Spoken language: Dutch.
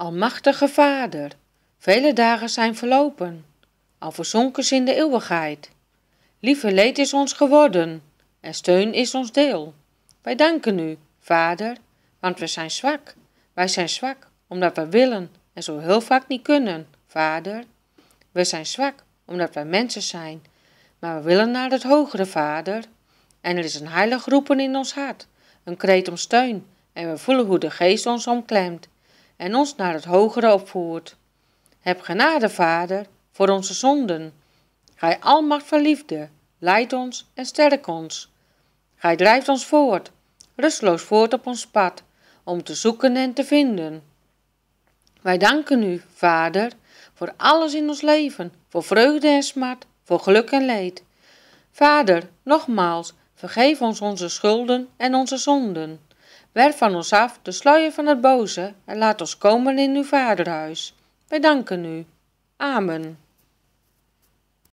Almachtige Vader, vele dagen zijn verlopen, al verzonken ze in de eeuwigheid. Lieve leed is ons geworden en steun is ons deel. Wij danken u, Vader, want we zijn zwak. Wij zijn zwak omdat we willen en zo heel vaak niet kunnen, Vader. We zijn zwak omdat wij mensen zijn, maar we willen naar het hogere, Vader. En er is een heilig roepen in ons hart, een kreet om steun, en we voelen hoe de geest ons omklemt en ons naar het hogere opvoert. Heb genade, Vader, voor onze zonden. Gij almacht van liefde, leid ons en sterk ons. Gij drijft ons voort, rusteloos voort op ons pad, om te zoeken en te vinden. Wij danken u, Vader, voor alles in ons leven, voor vreugde en smart, voor geluk en leed. Vader, nogmaals, vergeef ons onze schulden en onze zonden Werf van ons af de sluier van het boze en laat ons komen in uw vaderhuis. Wij danken u. Amen.